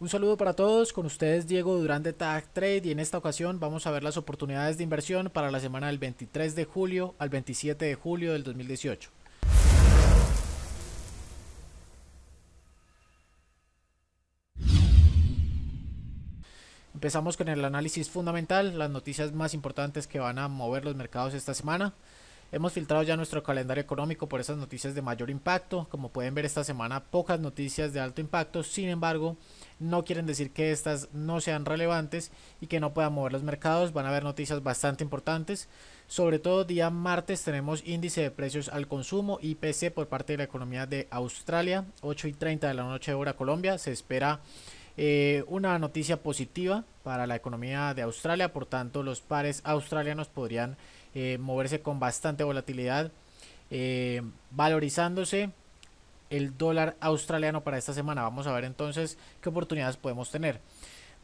Un saludo para todos, con ustedes Diego Durán Tag Trade y en esta ocasión vamos a ver las oportunidades de inversión para la semana del 23 de julio al 27 de julio del 2018. Empezamos con el análisis fundamental, las noticias más importantes que van a mover los mercados esta semana. Hemos filtrado ya nuestro calendario económico por esas noticias de mayor impacto. Como pueden ver esta semana pocas noticias de alto impacto, sin embargo no quieren decir que estas no sean relevantes y que no puedan mover los mercados. Van a haber noticias bastante importantes. Sobre todo día martes tenemos índice de precios al consumo, IPC por parte de la economía de Australia, 8 y 30 de la noche hora Colombia. Se espera eh, una noticia positiva para la economía de Australia, por tanto los pares australianos podrían eh, moverse con bastante volatilidad, eh, valorizándose el dólar australiano para esta semana. Vamos a ver entonces qué oportunidades podemos tener.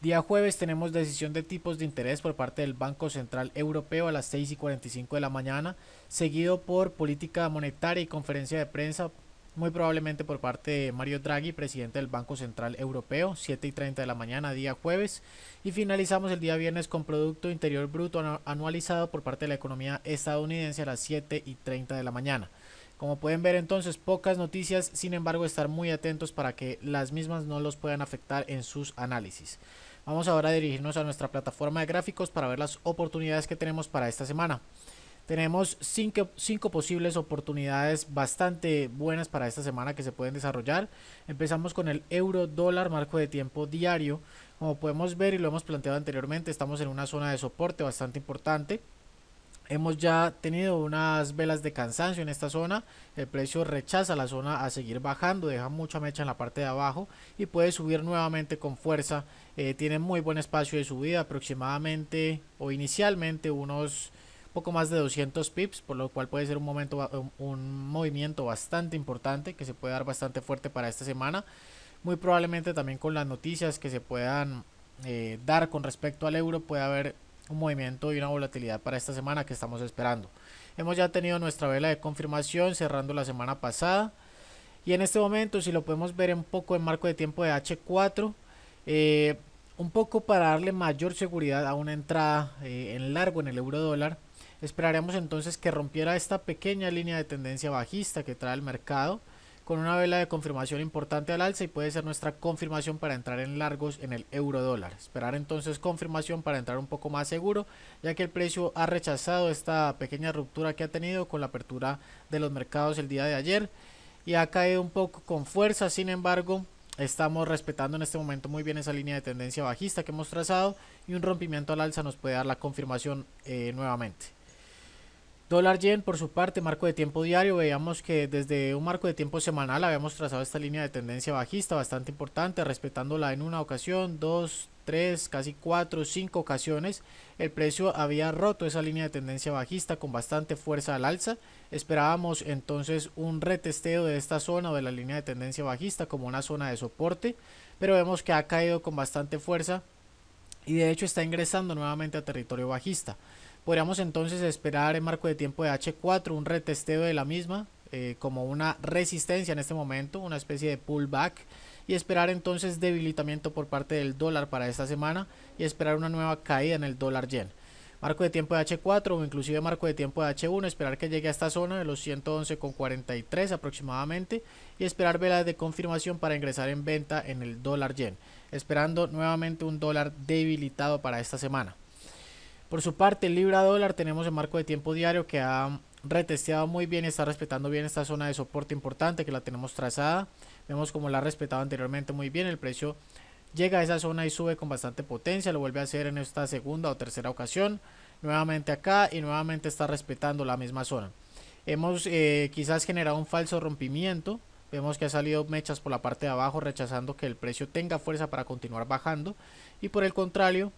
Día jueves tenemos decisión de tipos de interés por parte del Banco Central Europeo a las 6 y 45 de la mañana, seguido por política monetaria y conferencia de prensa muy probablemente por parte de Mario Draghi, presidente del Banco Central Europeo, 7 y 30 de la mañana, día jueves. Y finalizamos el día viernes con Producto Interior Bruto anualizado por parte de la economía estadounidense a las 7 y 30 de la mañana. Como pueden ver entonces, pocas noticias, sin embargo, estar muy atentos para que las mismas no los puedan afectar en sus análisis. Vamos ahora a dirigirnos a nuestra plataforma de gráficos para ver las oportunidades que tenemos para esta semana. Tenemos cinco, cinco, posibles oportunidades bastante buenas para esta semana que se pueden desarrollar. Empezamos con el euro dólar marco de tiempo diario. Como podemos ver y lo hemos planteado anteriormente, estamos en una zona de soporte bastante importante. Hemos ya tenido unas velas de cansancio en esta zona, el precio rechaza la zona a seguir bajando, deja mucha mecha en la parte de abajo y puede subir nuevamente con fuerza. Eh, tiene muy buen espacio de subida, aproximadamente o inicialmente unos poco más de 200 pips, por lo cual puede ser un, momento, un movimiento bastante importante que se puede dar bastante fuerte para esta semana. Muy probablemente también con las noticias que se puedan eh, dar con respecto al euro puede haber un movimiento y una volatilidad para esta semana que estamos esperando. Hemos ya tenido nuestra vela de confirmación cerrando la semana pasada. Y en este momento, si lo podemos ver un poco en marco de tiempo de H4, eh, un poco para darle mayor seguridad a una entrada eh, en largo en el euro dólar, Esperaremos entonces que rompiera esta pequeña línea de tendencia bajista que trae el mercado con una vela de confirmación importante al alza y puede ser nuestra confirmación para entrar en largos en el euro dólar. Esperar entonces confirmación para entrar un poco más seguro, ya que el precio ha rechazado esta pequeña ruptura que ha tenido con la apertura de los mercados el día de ayer y ha caído un poco con fuerza, sin embargo... Estamos respetando en este momento muy bien esa línea de tendencia bajista que hemos trazado y un rompimiento al alza nos puede dar la confirmación eh, nuevamente. Dólar yen, por su parte, marco de tiempo diario, veíamos que desde un marco de tiempo semanal habíamos trazado esta línea de tendencia bajista bastante importante, respetándola en una ocasión, dos, tres, casi cuatro, cinco ocasiones. El precio había roto esa línea de tendencia bajista con bastante fuerza al alza. Esperábamos entonces un retesteo de esta zona o de la línea de tendencia bajista como una zona de soporte, pero vemos que ha caído con bastante fuerza y de hecho está ingresando nuevamente a territorio bajista. Podríamos entonces esperar en eh, marco de tiempo de H4 un retesteo de la misma eh, como una resistencia en este momento, una especie de pullback y esperar entonces debilitamiento por parte del dólar para esta semana y esperar una nueva caída en el dólar yen. Marco de tiempo de H4 o inclusive marco de tiempo de H1, esperar que llegue a esta zona de los 111,43 aproximadamente y esperar velas de confirmación para ingresar en venta en el dólar yen, esperando nuevamente un dólar debilitado para esta semana. Por su parte, el libra dólar tenemos el marco de tiempo diario que ha retesteado muy bien, y está respetando bien esta zona de soporte importante que la tenemos trazada. Vemos como la ha respetado anteriormente muy bien, el precio llega a esa zona y sube con bastante potencia, lo vuelve a hacer en esta segunda o tercera ocasión, nuevamente acá y nuevamente está respetando la misma zona. Hemos eh, quizás generado un falso rompimiento, vemos que ha salido mechas por la parte de abajo rechazando que el precio tenga fuerza para continuar bajando y por el contrario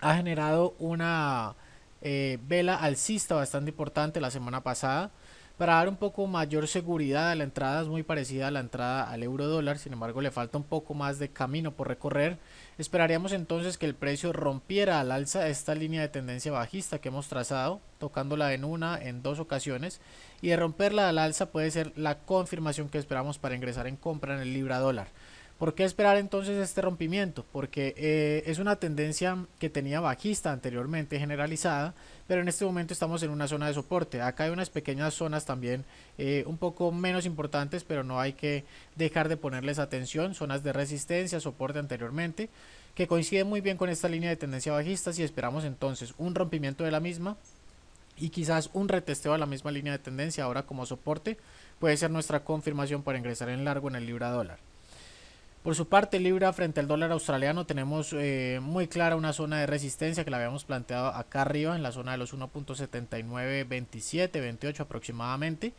ha generado una eh, vela alcista bastante importante la semana pasada para dar un poco mayor seguridad a la entrada, es muy parecida a la entrada al euro dólar, sin embargo le falta un poco más de camino por recorrer. Esperaríamos entonces que el precio rompiera al alza esta línea de tendencia bajista que hemos trazado, tocándola en una, en dos ocasiones, y de romperla al alza puede ser la confirmación que esperamos para ingresar en compra en el libra dólar. ¿Por qué esperar entonces este rompimiento? Porque eh, es una tendencia que tenía bajista anteriormente generalizada, pero en este momento estamos en una zona de soporte. Acá hay unas pequeñas zonas también eh, un poco menos importantes, pero no hay que dejar de ponerles atención. Zonas de resistencia, soporte anteriormente, que coincide muy bien con esta línea de tendencia bajista. Si esperamos entonces un rompimiento de la misma, y quizás un retesteo a la misma línea de tendencia ahora como soporte puede ser nuestra confirmación para ingresar en largo en el libra dólar. Por su parte, Libra frente al dólar australiano tenemos eh, muy clara una zona de resistencia que la habíamos planteado acá arriba en la zona de los 1.79, 27, 28 aproximadamente.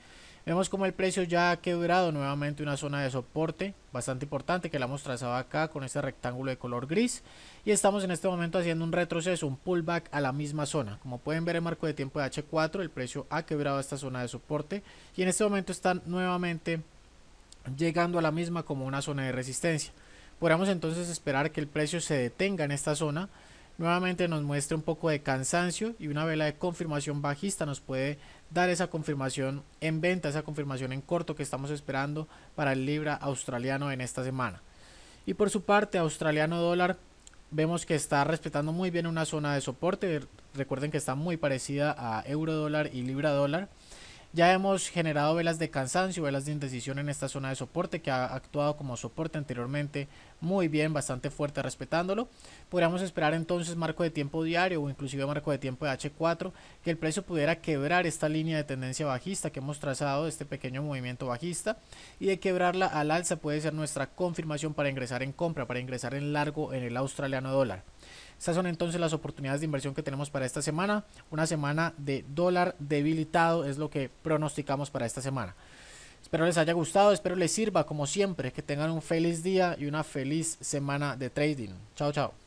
Vemos como el precio ya ha quebrado nuevamente una zona de soporte bastante importante que la hemos trazado acá con este rectángulo de color gris y estamos en este momento haciendo un retroceso, un pullback a la misma zona. Como pueden ver en marco de tiempo de H4 el precio ha quebrado esta zona de soporte y en este momento están nuevamente llegando a la misma como una zona de resistencia. Podríamos entonces esperar que el precio se detenga en esta zona, nuevamente nos muestre un poco de cansancio y una vela de confirmación bajista nos puede dar esa confirmación en venta, esa confirmación en corto que estamos esperando para el libra australiano en esta semana. Y por su parte, australiano dólar vemos que está respetando muy bien una zona de soporte. Recuerden que está muy parecida a euro dólar y libra dólar. Ya hemos generado velas de cansancio, velas de indecisión en esta zona de soporte que ha actuado como soporte anteriormente muy bien, bastante fuerte respetándolo. Podríamos esperar entonces marco de tiempo diario o inclusive marco de tiempo de H4 que el precio pudiera quebrar esta línea de tendencia bajista que hemos trazado, este pequeño movimiento bajista y de quebrarla al alza puede ser nuestra confirmación para ingresar en compra, para ingresar en largo en el australiano dólar. Estas son entonces las oportunidades de inversión que tenemos para esta semana. Una semana de dólar debilitado es lo que pronosticamos para esta semana. Espero les haya gustado, espero les sirva como siempre, que tengan un feliz día y una feliz semana de trading. Chao, chao.